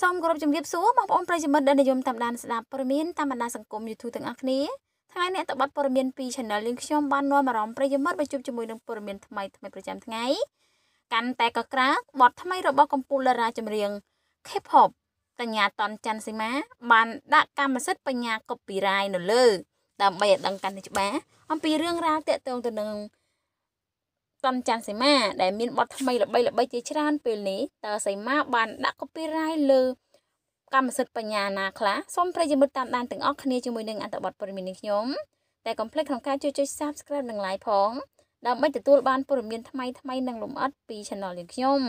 សូមគោរពជំរាបសួរបងប្អូនប្រិយមិត្តដែលនិយមតាមដានស្ដាប់ព័ត៌មានតាមបណ្ដាញសង្គម YouTube ទាំងអស់គ្នាថ្ងៃនេះអត្ថបទព័ត៌មានពី Channel យើងខ្ញុំបាននាំអារម្មណ៍ប្រិយមិត្តមកជួបជាមួយនឹងព័ត៌មានថ្មីថ្មីប្រចាំថ្ងៃកាន់តែកក្រាកបទថ្មីរបស់កំពូលតារាចម្រៀង K-pop កញ្ញាតនច័ន្ទសីមាបានដាក់កម្មសិទ្ធិបញ្ញា Copyright នៅលើដើម្បីឲ្យដឹងកាន់តែច្បាស់អំពីរឿងរ៉ាវទាក់ទងទៅនឹងសំច័ន្ទសីមាដែលមានបទថ្មីល្បីល្បីជាច្រើនពេលនេះតើសីមាបាន ដាក់ copyright លើកម្មសិទ្ធិបញ្ញាណាខ្លះសូមប្រិយមិត្តតាមដានទាំងអស់គ្នាជាមួយនឹងអត្ថបទព័ត៌មាននេះខ្ញុំតែកុំភ្លេចក្នុងការជួយចុច Subscribe និង Like ផងដើម្បីទទួលបានព័ត៌មានថ្មីថ្មីនិងលម្អិតពី Channel យើងខ្ញុំ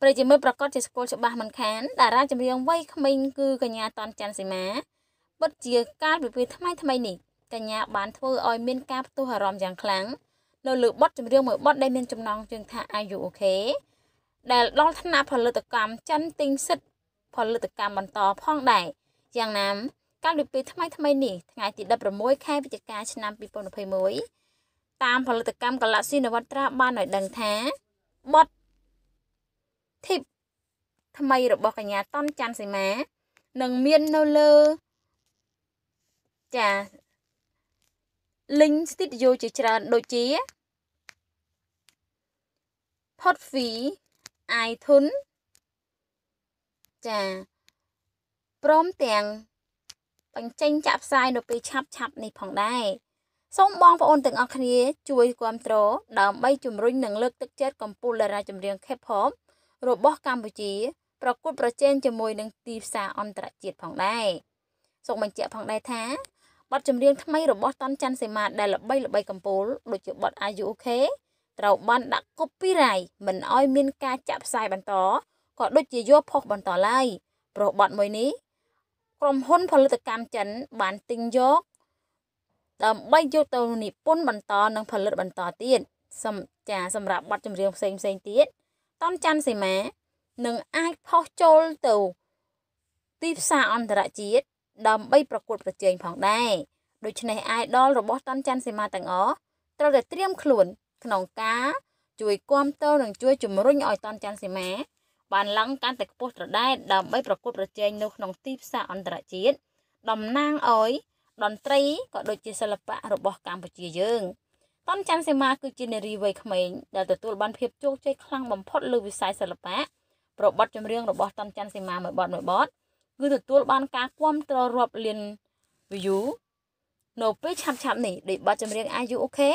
ប្រិយមិត្តប្រកាសជាស្គាល់ច្បាស់មិនខាន តារាចម្រៀងវ័យក្មេងគឺកញ្ញាតនច័ន្ទសីមាពិតជាកាលពីពេលថ្មីថ្មីនេះកញ្ញាបានធ្វើឲ្យមានការផ្ទុះអារម្មណ៍យ៉ាងខ្លាំងនៅលើបទចម្រៀងមួយបទដែលមានចំណងជើងថា Are you okay ដែលដល់ថ្នាក់ផលិតកម្មចិនទិញសិទ្ធផលិតកម្មបន្តផងដែរយ៉ាងណាកាលពីពេលថ្មីថ្មីនេះថ្ងៃទី16ខែវិច្ឆិកា ឆ្នាំ2021តាមផលិតកម្ម Galaxy នវត្រាបានឲ្យដឹងថាបទ tip ថ្មីរបស់កញ្ញាតនច័ន្ទសីមានឹងមាននៅលើចា link studio ជាច្រើនដូចជា Podfee iTunes ចាព្រមទាំងបញ្ចេញចាក់ផ្សាយនៅពេលឆាប់ឆាប់នេះផងដែរសូមបងប្អូនទាំងអស់គ្នា ជួយគាំទ្រដើម្បីជំរុញនិងលើកទឹកចិត្តកម្ពុជាតារាចម្រៀង K-pop របស់កម្ពុជា ប្រកួតប្រជែងជាមួយនឹងទីផ្សារអន្តរជាតិផងដែរសូមបញ្ជាក់ផងដែរថាបទចម្រៀងថ្មីរបស់តនច័ន្ទសេមា ដែលល្បីល្បីកំពូលដូចជាបទ Are You Okay ត្រូវបានដាក់ copyright មិនឲ្យមានការចាក់ផ្សាយបន្តក៏ដូចជាយកផុសបន្តឡើយព្រោះបទមួយនេះក្រុមហ៊ុនផលិតកម្មចិនបានទិញយកដើម្បីយកទៅនិពន្ធបន្តនិងផលិត បន្តទៀតសំចាសម្រាប់បទចម្រៀងផ្សេងផ្សេងទៀតតនច័ន្ទសេមានឹងអាចផុសចូលទៅទីផ្សារអន្តរជាតិដើម្បីប្រកួតប្រជែងផងដែរដូច្នេះ idol របស់តនច័ន្ទសីមាទាំងអស់ត្រូវតែត្រៀមខ្លួន ក្នុងការជួយគាំទ្រនិងជួយជំរុញឲ្យតនច័ន្ទសីមា បានឡើងកាន់តែខ្ពស់ត្រដែតដើម្បីប្រកួតប្រជែងនៅក្នុងទីផ្សារអន្តរជាតិតំណាងឲ្យតន្ត្រីក៏ដូចជាសិល្បៈរបស់កម្ពុជាយើងតនច័ន្ទសីមាគឺជានារីវ័យក្មេងដែលទទួលបានភាពជោគជ័យខ្លាំងបំផុតលើវិស័យសិល្បៈប្របទចម្រៀងរបស់ តនច័ន្ទសីមាមួយបទមួយបទគឺទទួលបានការគាំទ្ររាប់លាន view នៅពេលឆាប់ឆាប់នេះដូចបទចម្រៀង Are You Okay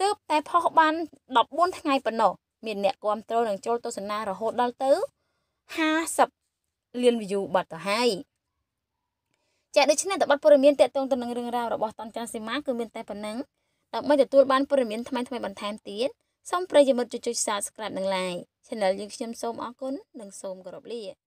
ទើបតែផុសបាន14ថ្ងៃប៉ុណ្ណោះមានអ្នកគាំទ្រនិងចូលទស្សនារហូតដល់ទៅ50លាន view បាត់ទៅហើយចាដូច្នេះតបព័ត៌មានតកតងទៅនឹងរឿងរ៉ាវរបស់តនច័ន្ទសីមាគឺមានតែប៉ុណ្ណឹងដើម្បីទទួលបានព័ត៌មានថ្មីថ្មីបន្ថែមទៀតសូមប្រិយមិត្តជួយចុច Subscribe និង Like Channel យើងខ្ញុំសូមអរគុណនិងសូមគោរពលា